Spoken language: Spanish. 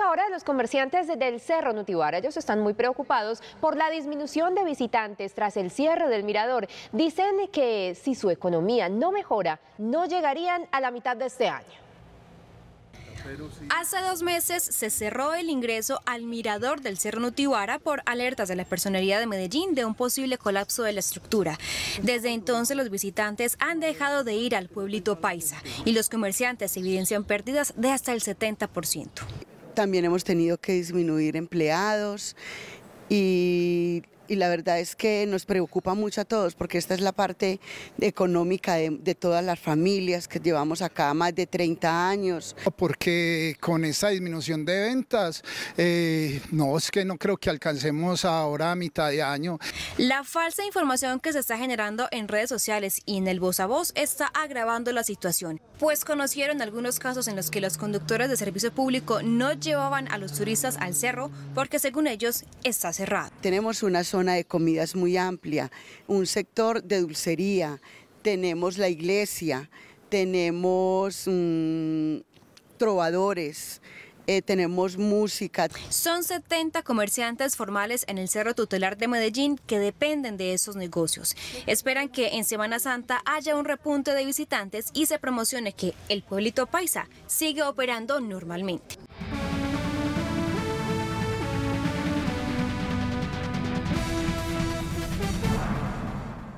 ahora de los comerciantes del Cerro Nutibara. Ellos están muy preocupados por la disminución de visitantes tras el cierre del mirador. Dicen que si su economía no mejora, no llegarían a la mitad de este año. Hace dos meses se cerró el ingreso al mirador del Cerro Nutibara por alertas de la Personería de Medellín de un posible colapso de la estructura. Desde entonces los visitantes han dejado de ir al pueblito paisa y los comerciantes evidencian pérdidas de hasta el 70%. También hemos tenido que disminuir empleados y y la verdad es que nos preocupa mucho a todos porque esta es la parte económica de, todas las familias que llevamos acá más de 30 años. Porque con esa disminución de ventas, eh, no, es que no creo que alcancemos ahora a mitad de año. La falsa información que se está generando en redes sociales y en el voz a voz está agravando la situación, pues conocieron algunos casos en los que los conductores de servicio público no llevaban a los turistas al cerro porque según ellos está cerrado. Tenemos una zona de comidas muy amplia, un sector de dulcería, tenemos la iglesia, tenemos mm, trovadores, eh, tenemos música. Son 70 comerciantes formales en el Cerro Tutelar de Medellín que dependen de esos negocios. Esperan que en Semana Santa haya un repunte de visitantes y se promocione que el pueblito paisa sigue operando normalmente.